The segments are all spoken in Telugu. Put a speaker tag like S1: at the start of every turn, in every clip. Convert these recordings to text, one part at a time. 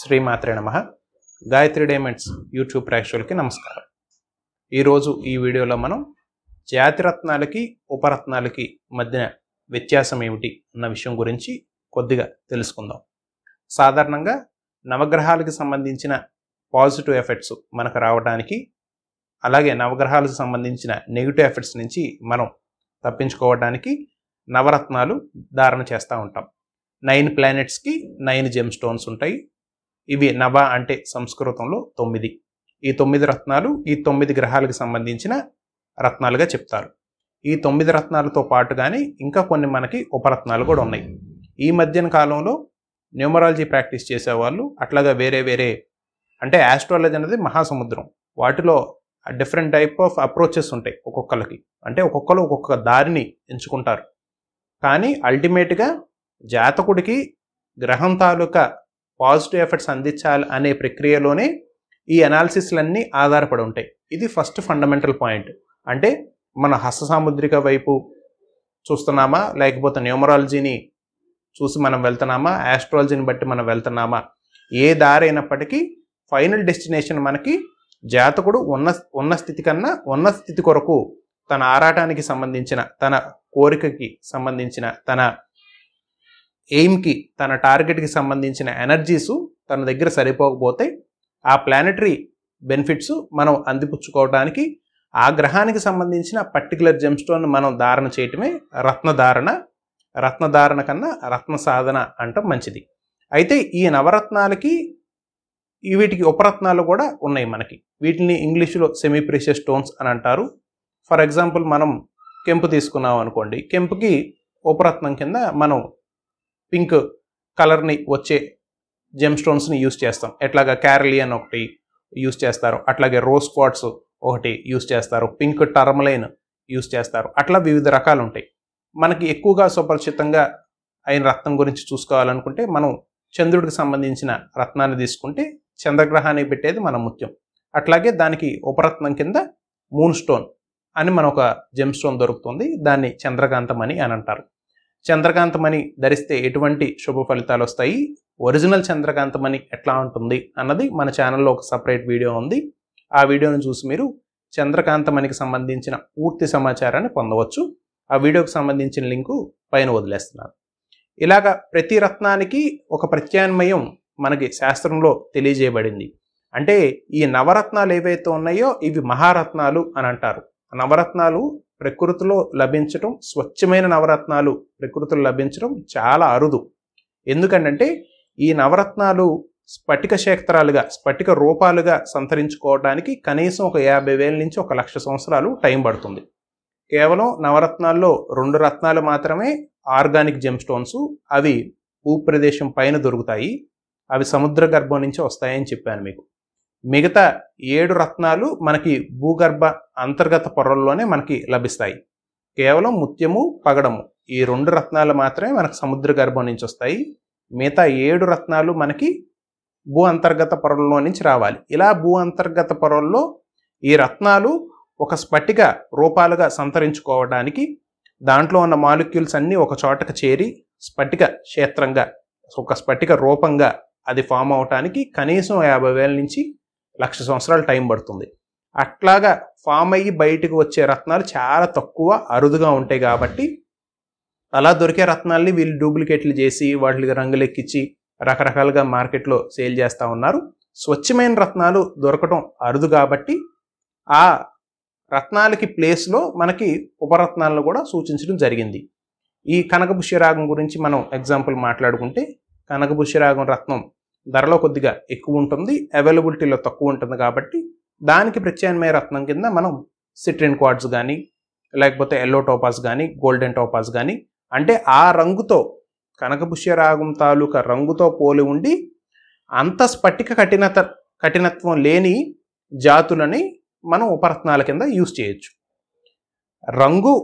S1: శ్రీమాత్రే నమ గాయత్రి డైమండ్స్ యూట్యూబ్ ప్రేక్షకులకి నమస్కారం ఈరోజు ఈ వీడియోలో మనం జాతిరత్నాలకి ఉపరత్నాలకి మధ్యన వ్యత్యాసం ఏమిటి అన్న విషయం గురించి కొద్దిగా తెలుసుకుందాం సాధారణంగా నవగ్రహాలకి సంబంధించిన పాజిటివ్ ఎఫెక్ట్స్ మనకు రావడానికి అలాగే నవగ్రహాలకు సంబంధించిన నెగిటివ్ ఎఫెక్ట్స్ నుంచి మనం తప్పించుకోవడానికి నవరత్నాలు ధారణ చేస్తూ ఉంటాం నైన్ ప్లానెట్స్కి నైన్ జెమ్ స్టోన్స్ ఉంటాయి ఇవి నవ అంటే సంస్కృతంలో తొమ్మిది ఈ తొమ్మిది రత్నాలు ఈ తొమ్మిది గ్రహాలకు సంబంధించిన రత్నాలుగా చెప్తారు ఈ తొమ్మిది రత్నాలతో పాటుగానే ఇంకా కొన్ని మనకి ఉపరత్నాలు కూడా ఉన్నాయి ఈ మధ్యన కాలంలో న్యూమరాలజీ ప్రాక్టీస్ చేసేవాళ్ళు అట్లాగా వేరే వేరే అంటే ఆస్ట్రాలజీ అనేది మహాసముద్రం వాటిలో డిఫరెంట్ టైప్ ఆఫ్ అప్రోచెస్ ఉంటాయి ఒక్కొక్కరికి అంటే ఒక్కొక్కరు ఒక్కొక్క దారిని ఎంచుకుంటారు కానీ అల్టిమేట్గా జాతకుడికి గ్రహం తాలూకా పాజిటివ్ ఎఫెక్ట్స్ అందించాలి అనే ప్రక్రియలోనే ఈ అనాలిసిస్లన్నీ ఆధారపడి ఉంటాయి ఇది ఫస్ట్ ఫండమెంటల్ పాయింట్ అంటే మన హస్త సాముద్రిక వైపు చూస్తున్నామా లేకపోతే న్యూమరాలజీని చూసి మనం వెళ్తున్నామా యాస్ట్రాలజీని బట్టి మనం వెళ్తున్నామా ఏ దారైనప్పటికీ ఫైనల్ డెస్టినేషన్ మనకి జాతకుడు ఉన్న ఉన్న స్థితి కన్నా ఉన్న స్థితి కొరకు తన ఆరాటానికి సంబంధించిన తన కోరికకి సంబంధించిన తన ఎయిమ్కి తన టార్గెట్కి సంబంధించిన ఎనర్జీసు తన దగ్గర సరిపోకపోతే ఆ ప్లానెటరీ బెనిఫిట్స్ మనం అందిపుచ్చుకోవడానికి ఆ గ్రహానికి సంబంధించిన పర్టికులర్ జెమ్స్టోన్ మనం ధారణ చేయటమే రత్నధారణ రత్నధారణ కన్నా రత్న సాధన అంట మంచిది అయితే ఈ నవరత్నాలకి వీటికి ఉపరత్నాలు కూడా ఉన్నాయి మనకి వీటిని ఇంగ్లీషులో సెమీ ప్రీషియస్ స్టోన్స్ అని అంటారు ఫర్ ఎగ్జాంపుల్ మనం కెంపు తీసుకున్నాం అనుకోండి కెంపుకి ఉపరత్నం కింద మనం పింక్ కలర్ని వచ్చే జెమ్ స్టోన్స్ని యూస్ చేస్తాం ఎట్లాగా అని ఒకటి యూస్ చేస్తారు అట్లాగే రోజ్ క్వాట్స్ ఒకటి యూస్ చేస్తారు పింక్ టర్మలైన్ యూస్ చేస్తారు అట్లా వివిధ రకాలు ఉంటాయి మనకి ఎక్కువగా సుపరిచితంగా అయిన రత్నం గురించి చూసుకోవాలనుకుంటే మనం చంద్రుడికి సంబంధించిన రత్నాన్ని తీసుకుంటే చంద్రగ్రహాన్ని పెట్టేది మన ముత్యం అట్లాగే దానికి ఉపరత్నం కింద మూన్ స్టోన్ అని మన ఒక జెమ్ స్టోన్ దొరుకుతుంది దాన్ని చంద్రకాంతం అని అని అంటారు చంద్రకాంతమణి ధరిస్తే ఎటువంటి శుభ ఫలితాలు వస్తాయి ఒరిజినల్ చంద్రకాంతమణి ఎట్లా ఉంటుంది అన్నది మన ఛానల్లో ఒక సపరేట్ వీడియో ఉంది ఆ వీడియోను చూసి మీరు చంద్రకాంతమణికి సంబంధించిన పూర్తి సమాచారాన్ని పొందవచ్చు ఆ వీడియోకి సంబంధించిన లింకు పైన వదిలేస్తున్నాను ఇలాగ ప్రతి రత్నానికి ఒక ప్రత్యాన్మయం మనకి శాస్త్రంలో తెలియజేయబడింది అంటే ఈ నవరత్నాలు ఏవైతే ఉన్నాయో ఇవి మహారత్నాలు అని అంటారు నవరత్నాలు ప్రకృతిలో లభించటం స్వచ్ఛమైన నవరత్నాలు ప్రకృతిలో లభించడం చాలా అరుదు ఎందుకంటే ఈ నవరత్నాలు స్ఫటిక క్షేత్రాలుగా స్ఫటిక రూపాలుగా సంతరించుకోవడానికి కనీసం ఒక యాభై వేల నుంచి ఒక లక్ష సంవత్సరాలు టైం పడుతుంది కేవలం నవరత్నాల్లో రెండు రత్నాలు మాత్రమే ఆర్గానిక్ జెమ్ స్టోన్స్ అవి భూప్రదేశం పైన దొరుకుతాయి అవి సముద్ర గర్భం నుంచి వస్తాయని చెప్పాను మీకు మిగతా ఏడు రత్నాలు మనకి భూగర్భ అంతర్గత పొరల్లోనే మనకి లభిస్తాయి కేవలం ముత్యము పగడము ఈ రెండు రత్నాలు మాత్రమే మనకు సముద్ర గర్భం నుంచి వస్తాయి మిగతా ఏడు రత్నాలు మనకి భూ అంతర్గత పొరల్లో నుంచి రావాలి ఇలా భూ అంతర్గత పొరల్లో ఈ రత్నాలు ఒక స్ఫటిక రూపాలుగా సంతరించుకోవడానికి దాంట్లో ఉన్న మాలిక్యూల్స్ అన్నీ ఒక చోటకు చేరి స్ఫటిక క్షేత్రంగా ఒక స్ఫటిక రూపంగా అది ఫామ్ అవటానికి కనీసం యాభై వేల నుంచి లక్ష సంవత్సరాలు టైం పడుతుంది అట్లాగా ఫామ్ అయ్యి బయటకు వచ్చే రత్నాలు చాలా తక్కువ అరుదుగా ఉంటాయి కాబట్టి అలా దొరికే రత్నాల్ని వీళ్ళు డూప్లికేట్లు చేసి వాటికి రంగులెక్కించి రకరకాలుగా మార్కెట్లో సేల్ చేస్తూ ఉన్నారు స్వచ్ఛమైన రత్నాలు దొరకటం అరుదు కాబట్టి ఆ రత్నాలకి ప్లేస్లో మనకి ఉపరత్నాలను కూడా సూచించడం జరిగింది ఈ కనకపుష్యరాగం గురించి మనం ఎగ్జాంపుల్ మాట్లాడుకుంటే కనకపుష్యరాగం రత్నం ధరలో కొద్దిగా ఎక్కువ ఉంటుంది అవైలబిలిటీలో తక్కువ ఉంటుంది కాబట్టి దానికి ప్రత్యామ్నాయ రత్నం కింద మనం సిట్రిన్ క్వాడ్స్ కానీ లేకపోతే ఎల్లో టోపాస్ కానీ గోల్డెన్ టోపాస్ కానీ అంటే ఆ రంగుతో కనకపుష్య రాగం తాలూకా రంగుతో పోలి ఉండి అంత స్ఫటిక కఠినత కఠినత్వం లేని జాతులని మనం ఉపరత్నాల కింద యూజ్ చేయొచ్చు రంగు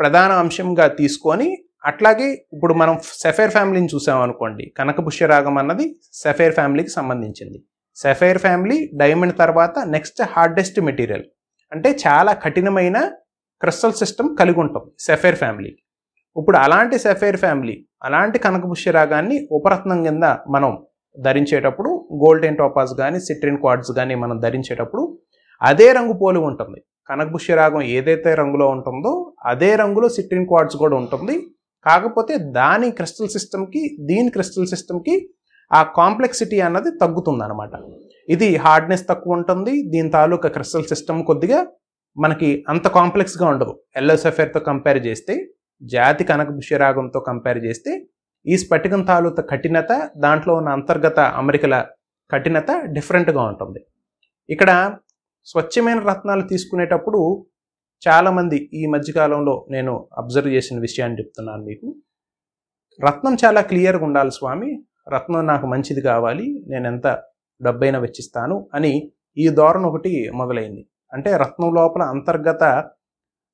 S1: ప్రధాన అంశంగా తీసుకొని అట్లాగే ఇప్పుడు మనం సెఫైర్ ఫ్యామిలీని చూసామనుకోండి కనకపుష్య రాగం అన్నది సెఫైర్ ఫ్యామిలీకి సంబంధించింది సెఫైర్ ఫ్యామిలీ డైమండ్ తర్వాత నెక్స్ట్ హార్డెస్ట్ మెటీరియల్ అంటే చాలా కఠినమైన క్రిస్టల్ సిస్టమ్ కలిగి ఉంటాం సెఫైర్ ఫ్యామిలీ ఇప్పుడు అలాంటి సెఫైర్ ఫ్యామిలీ అలాంటి కనకపుష్య రాగాన్ని ఉపరత్నం కింద మనం ధరించేటప్పుడు గోల్డెన్ టాపాస్ కానీ సిట్రిన్ క్వాడ్స్ కానీ మనం ధరించేటప్పుడు అదే రంగు పోలి ఉంటుంది కనకపుష్య రాగం ఏదైతే రంగులో ఉంటుందో అదే రంగులో సిట్రిన్ క్వాడ్స్ కూడా ఉంటుంది కాకపోతే దాని క్రిస్టల్ సిస్టమ్కి దీని క్రిస్టల్ సిస్టమ్కి ఆ కాంప్లెక్సిటీ అన్నది తగ్గుతుంది అనమాట ఇది హార్డ్నెస్ తక్కువ ఉంటుంది దీని తాలూకా క్రిస్టల్ సిస్టమ్ కొద్దిగా మనకి అంత కాంప్లెక్స్గా ఉండదు ఎల్ఎస్ఎఫ్ఆర్తో కంపేర్ చేస్తే జాతి కనకభుష్యరాగంతో కంపేర్ చేస్తే ఈ స్పటికం తాలూత కఠినత దాంట్లో ఉన్న అంతర్గత అమెరికల కఠినత డిఫరెంట్గా ఉంటుంది ఇక్కడ స్వచ్ఛమైన రత్నాలు తీసుకునేటప్పుడు చాలామంది ఈ మధ్యకాలంలో నేను అబ్జర్వ్ చేసిన విషయాన్ని చెప్తున్నాను మీకు రత్నం చాలా క్లియర్గా ఉండాలి స్వామి రత్నం నాకు మంచిది కావాలి నేను ఎంత డబ్బైనా వెచ్చిస్తాను అని ఈ ధోరణ ఒకటి మొదలైంది అంటే రత్నం లోపల అంతర్గత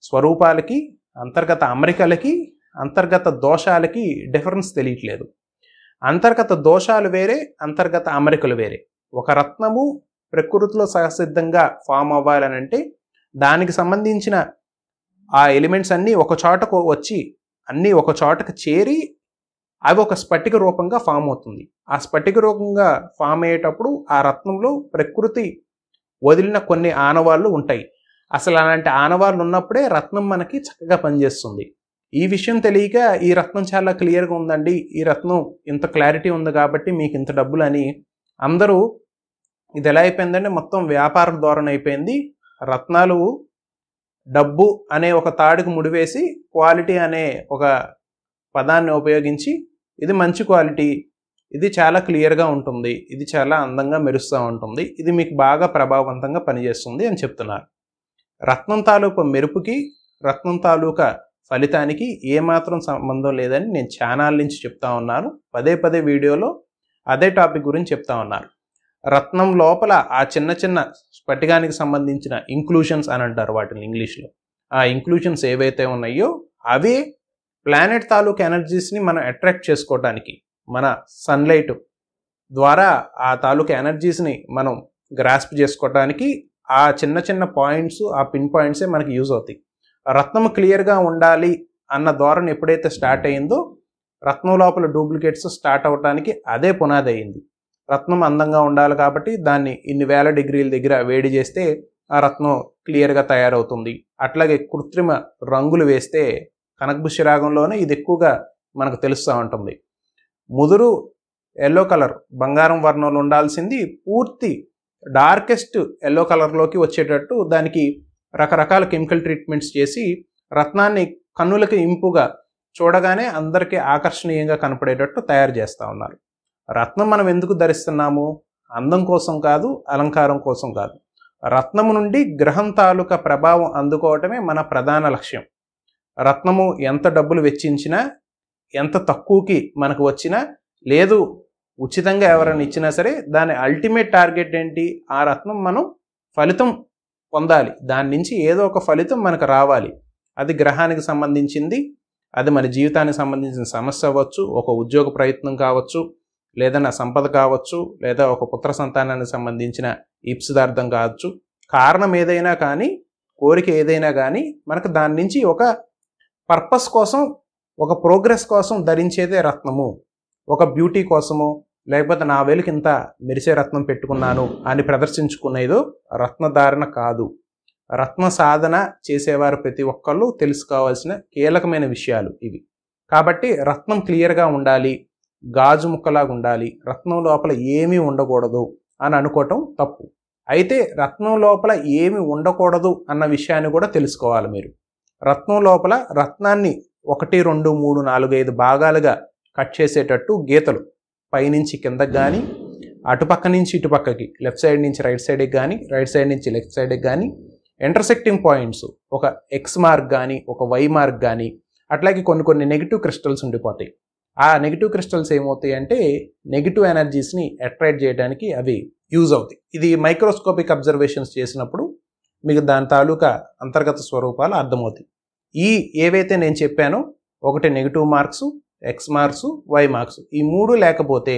S1: స్వరూపాలకి అంతర్గత అమరికలకి అంతర్గత దోషాలకి డిఫరెన్స్ తెలియట్లేదు అంతర్గత దోషాలు వేరే అంతర్గత అమరికలు వేరే ఒక రత్నము ప్రకృతిలో సహసిద్ధంగా ఫామ్ అవ్వాలనంటే దానికి సంబంధించిన ఆ ఎలిమెంట్స్ అన్నీ ఒక చోటకు వచ్చి అన్నీ ఒక చోటకు చేరి అవి ఒక స్ఫటిక రూపంగా ఫామ్ అవుతుంది ఆ స్ఫటిక రూపంగా ఫామ్ అయ్యేటప్పుడు ఆ రత్నంలో ప్రకృతి వదిలిన కొన్ని ఆనవాళ్ళు ఉంటాయి అసలు అలాంటి ఆనవాళ్ళు ఉన్నప్పుడే రత్నం మనకి చక్కగా పనిచేస్తుంది ఈ విషయం తెలియక ఈ రత్నం చాలా క్లియర్గా ఉందండి ఈ రత్నం ఇంత క్లారిటీ ఉంది కాబట్టి మీకు ఇంత డబ్బులు అని అందరూ ఇది ఎలా అయిపోయిందంటే మొత్తం వ్యాపార ధోరణి అయిపోయింది రత్నాలు డబ్బు అనే ఒక తాడుకు ముడివేసి క్వాలిటీ అనే ఒక పదాన్ని ఉపయోగించి ఇది మంచి క్వాలిటీ ఇది చాలా క్లియర్గా ఉంటుంది ఇది చాలా అందంగా మెరుస్తూ ఉంటుంది ఇది మీకు బాగా ప్రభావవంతంగా పనిచేస్తుంది అని చెప్తున్నారు రత్నం తాలూకు మెరుపుకి రత్నం తాలూకా ఫలితానికి ఏమాత్రం సంబంధం లేదని నేను ఛానల్ నుంచి చెప్తా ఉన్నాను పదే పదే వీడియోలో అదే టాపిక్ గురించి చెప్తా ఉన్నారు రత్నం లోపల ఆ చిన్న చిన్న స్ఫటికానికి సంబంధించిన ఇంక్లూషన్స్ అని అంటారు వాటిని ఇంగ్లీష్లో ఆ ఇంక్లూషన్స్ ఏవైతే ఉన్నాయో అవి ప్లానెట్ తాలూకు ఎనర్జీస్ని మనం అట్రాక్ట్ చేసుకోవటానికి మన సన్లైట్ ద్వారా ఆ తాలూకు ఎనర్జీస్ని మనం గ్రాస్ప్ చేసుకోవటానికి ఆ చిన్న చిన్న పాయింట్స్ ఆ పిన్ పాయింట్సే మనకి యూజ్ అవుతాయి రత్నం క్లియర్గా ఉండాలి అన్న ధోరణి ఎప్పుడైతే స్టార్ట్ అయిందో రత్నం లోపల డూప్లికేట్స్ స్టార్ట్ అవటానికి అదే పునాది అయింది రత్నం అందంగా ఉండాలి కాబట్టి దాన్ని ఇన్ని వేల డిగ్రీల దగ్గర వేడి చేస్తే ఆ రత్నం క్లియర్గా తయారవుతుంది అట్లాగే కృత్రిమ రంగులు వేస్తే కనకభుష్య రాగంలోనే ఇది ఎక్కువగా మనకు తెలుస్తూ ఉంటుంది ముదురు ఎల్లో కలర్ బంగారం వర్ణంలో ఉండాల్సింది పూర్తి డార్కెస్ట్ ఎల్లో కలర్లోకి వచ్చేటట్టు దానికి రకరకాల కెమికల్ ట్రీట్మెంట్స్ చేసి రత్నాన్ని కన్నులకి ఇంపుగా చూడగానే అందరికీ ఆకర్షణీయంగా కనపడేటట్టు తయారు చేస్తూ ఉన్నారు రత్నం మనం ఎందుకు ధరిస్తున్నాము అందం కోసం కాదు అలంకారం కోసం కాదు రత్నము నుండి గ్రహం తాలూకా ప్రభావం అందుకోవటమే మన ప్రధాన లక్ష్యం రత్నము ఎంత డబ్బులు వెచ్చించినా ఎంత తక్కువకి మనకు వచ్చినా లేదు ఉచితంగా ఎవరైనా ఇచ్చినా సరే దాని అల్టిమేట్ టార్గెట్ ఏంటి ఆ రత్నం మనం ఫలితం పొందాలి దాని నుంచి ఏదో ఒక ఫలితం మనకు రావాలి అది గ్రహానికి సంబంధించింది అది మన జీవితానికి సంబంధించిన సమస్య అవ్వచ్చు ఒక ఉద్యోగ ప్రయత్నం కావచ్చు లేదా నా సంపద కావచ్చు లేదా ఒక పుత్ర సంతానానికి సంబంధించిన ఈప్సిదార్థం కావచ్చు కారణం ఏదైనా కానీ కోరిక ఏదైనా కానీ మనకు దాని నుంచి ఒక పర్పస్ కోసం ఒక ప్రోగ్రెస్ కోసం ధరించేదే రత్నము ఒక బ్యూటీ కోసము లేకపోతే నా వేలుకి ఇంత మెరిసే రత్నం పెట్టుకున్నాను అని ప్రదర్శించుకునేదో రత్నధారణ కాదు రత్న సాధన చేసేవారు ప్రతి ఒక్కళ్ళు తెలుసుకోవాల్సిన కీలకమైన విషయాలు ఇవి కాబట్టి రత్నం క్లియర్గా ఉండాలి గాజు ముక్కలాగా ఉండాలి రత్నం లోపల ఏమీ ఉండకూడదు అని అనుకోవటం తప్పు అయితే రత్నం లోపల ఏమి ఉండకూడదు అన్న విషయాన్ని కూడా తెలుసుకోవాలి మీరు రత్నం లోపల రత్నాన్ని ఒకటి రెండు మూడు నాలుగు ఐదు భాగాలుగా కట్ చేసేటట్టు గీతలు పైనుంచి కిందకి కానీ అటుపక్క నుంచి ఇటుపక్కకి లెఫ్ట్ సైడ్ నుంచి రైట్ సైడ్కి కానీ రైట్ సైడ్ నుంచి లెఫ్ట్ సైడ్కి కానీ ఇంటర్సెక్టింగ్ పాయింట్స్ ఒక ఎక్స్ మార్క్ కానీ ఒక వై మార్క్ కానీ అట్లాగే కొన్ని కొన్ని నెగిటివ్ క్రిస్టల్స్ ఉండిపోతాయి ఆ నెగిటివ్ క్రిస్టల్స్ ఏమవుతాయి అంటే నెగిటివ్ ఎనర్జీస్ని అట్రాక్ట్ చేయడానికి అవి యూజ్ అవుతాయి ఇది మైక్రోస్కోపిక్ అబ్జర్వేషన్స్ చేసినప్పుడు మీకు దాని తాలూకా అంతర్గత స్వరూపాలు అర్థమవుతాయి ఈ ఏవైతే నేను చెప్పానో ఒకటి negative marks X marks Y marks ఈ మూడు లేకపోతే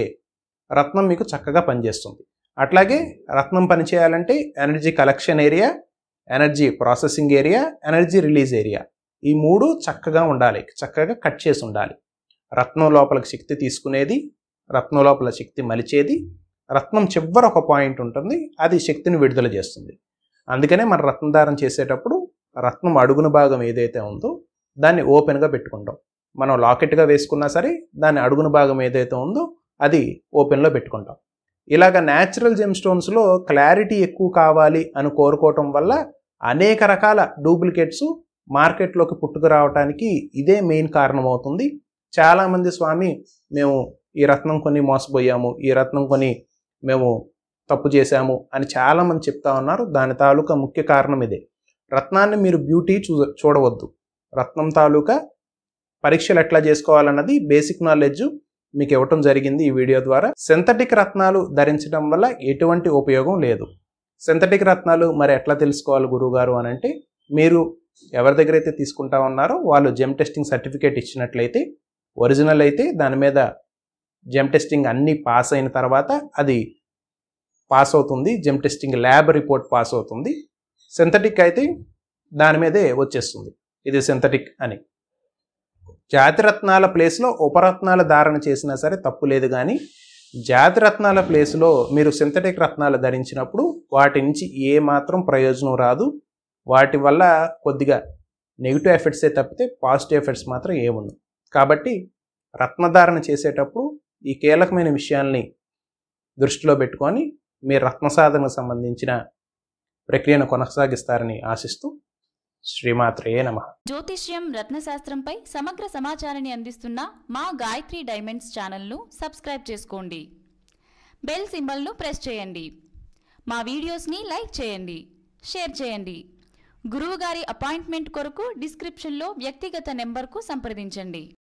S1: రత్నం మీకు చక్కగా పనిచేస్తుంది అట్లాగే రత్నం పనిచేయాలంటే energy collection area energy processing area energy release area ఈ మూడు చక్కగా ఉండాలి చక్కగా కట్ చేసి ఉండాలి రత్నం లోపలికి శక్తి తీసుకునేది రత్నం లోపల శక్తి మలిచేది రత్నం చివర ఒక పాయింట్ ఉంటుంది అది శక్తిని విడుదల చేస్తుంది అందుకనే మన రత్నధారం చేసేటప్పుడు రత్నం అడుగున భాగం ఏదైతే ఉందో దాన్ని ఓపెన్గా పెట్టుకుంటాం మనం లాకెట్గా వేసుకున్నా సరే దాన్ని అడుగున భాగం ఏదైతే ఉందో అది ఓపెన్లో పెట్టుకుంటాం ఇలాగ న్యాచురల్ జెమ్ స్టోన్స్లో క్లారిటీ ఎక్కువ కావాలి అని కోరుకోవటం వల్ల అనేక రకాల డూప్లికేట్స్ మార్కెట్లోకి పుట్టుకురావటానికి ఇదే మెయిన్ కారణమవుతుంది చాలామంది స్వామి మేము ఈ రత్నం కొని మోసపోయాము ఈ రత్నం కొని మేము తప్పు చేశాము అని చాలామంది చెప్తా ఉన్నారు దాని తాలూకా ముఖ్య కారణం ఇదే రత్నాన్ని మీరు బ్యూటీ చూ చూడవద్దు రత్నం తాలూకా పరీక్షలు ఎట్లా చేసుకోవాలన్నది బేసిక్ నాలెడ్జ్ మీకు ఇవ్వటం జరిగింది ఈ వీడియో ద్వారా సింథటిక్ రత్నాలు ధరించడం వల్ల ఎటువంటి ఉపయోగం లేదు సింథటిక్ రత్నాలు మరి ఎట్లా తెలుసుకోవాలి గురువుగారు అని అంటే మీరు ఎవరి దగ్గర అయితే తీసుకుంటా ఉన్నారో వాళ్ళు జెమ్ టెస్టింగ్ సర్టిఫికేట్ ఇచ్చినట్లయితే ఒరిజినల్ అయితే దాని మీద జెమ్ టెస్టింగ్ అన్నీ పాస్ అయిన తర్వాత అది పాస్ అవుతుంది gem testing lab report pass అవుతుంది సింథటిక్ అయితే దాని మీదే వచ్చేస్తుంది ఇది సింథటిక్ అని జాతిరత్నాల ప్లేస్లో ఉపరత్నాల ధారణ చేసినా సరే తప్పు లేదు కానీ జాతిరత్నాల ప్లేస్లో మీరు సింథటిక్ రత్నాలు ధరించినప్పుడు వాటి నుంచి ఏ మాత్రం ప్రయోజనం రాదు వాటి వల్ల కొద్దిగా నెగిటివ్ ఎఫెక్ట్సే తప్పితే పాజిటివ్ ఎఫెక్ట్స్ మాత్రం ఏముండవు కాబట్టి రత్నధారణ చేసేటప్పుడు ఈ కీలకమైన విషయాల్ని దృష్టిలో పెట్టుకొని మీరు సాధనకు సంబంధించిన ప్రక్రియను కొనసాగిస్తారని ఆశిస్తూ శ్రీమాత్రయే నమ జ్యోతిష్యం రత్నశాస్త్రంపై సమగ్ర సమాచారాన్ని అందిస్తున్న మా గాయత్రి డైమండ్స్ ఛానల్ను సబ్స్క్రైబ్ చేసుకోండి బెల్ సింబల్ను ప్రెస్ చేయండి మా వీడియోస్ని లైక్ చేయండి షేర్ చేయండి గురువుగారి అపాయింట్మెంట్ కొరకు డిస్క్రిప్షన్లో వ్యక్తిగత నెంబర్కు సంప్రదించండి